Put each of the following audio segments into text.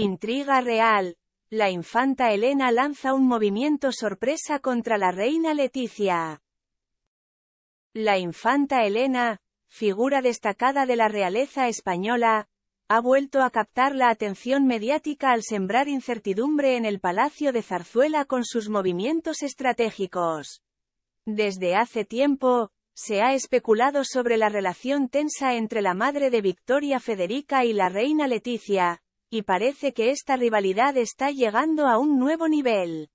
Intriga real. La infanta Elena lanza un movimiento sorpresa contra la reina Leticia. La infanta Elena, figura destacada de la realeza española, ha vuelto a captar la atención mediática al sembrar incertidumbre en el Palacio de Zarzuela con sus movimientos estratégicos. Desde hace tiempo, se ha especulado sobre la relación tensa entre la madre de Victoria Federica y la reina Leticia, y parece que esta rivalidad está llegando a un nuevo nivel.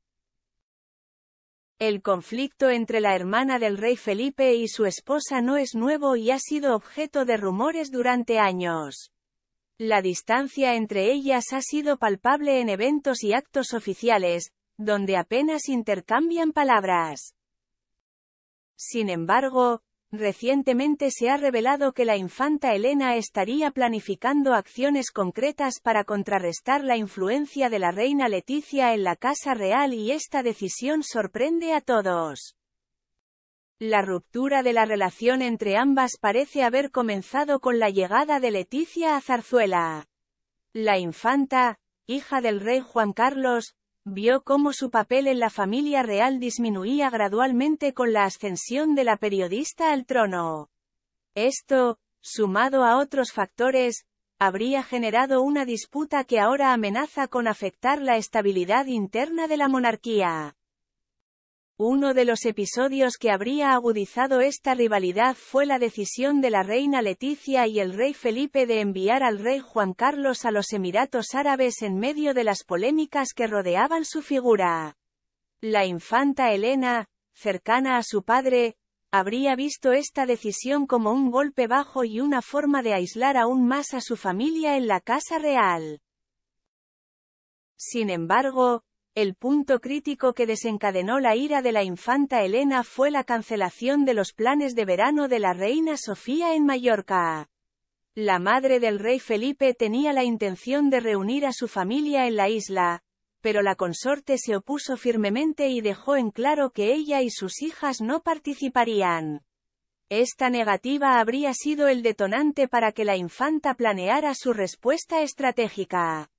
El conflicto entre la hermana del rey Felipe y su esposa no es nuevo y ha sido objeto de rumores durante años. La distancia entre ellas ha sido palpable en eventos y actos oficiales, donde apenas intercambian palabras. Sin embargo, Recientemente se ha revelado que la infanta Elena estaría planificando acciones concretas para contrarrestar la influencia de la reina Leticia en la Casa Real y esta decisión sorprende a todos. La ruptura de la relación entre ambas parece haber comenzado con la llegada de Leticia a Zarzuela. La infanta, hija del rey Juan Carlos, vio cómo su papel en la familia real disminuía gradualmente con la ascensión de la periodista al trono. Esto, sumado a otros factores, habría generado una disputa que ahora amenaza con afectar la estabilidad interna de la monarquía. Uno de los episodios que habría agudizado esta rivalidad fue la decisión de la reina Leticia y el rey Felipe de enviar al rey Juan Carlos a los Emiratos Árabes en medio de las polémicas que rodeaban su figura. La infanta Elena, cercana a su padre, habría visto esta decisión como un golpe bajo y una forma de aislar aún más a su familia en la casa real. Sin embargo, el punto crítico que desencadenó la ira de la infanta Elena fue la cancelación de los planes de verano de la reina Sofía en Mallorca. La madre del rey Felipe tenía la intención de reunir a su familia en la isla, pero la consorte se opuso firmemente y dejó en claro que ella y sus hijas no participarían. Esta negativa habría sido el detonante para que la infanta planeara su respuesta estratégica.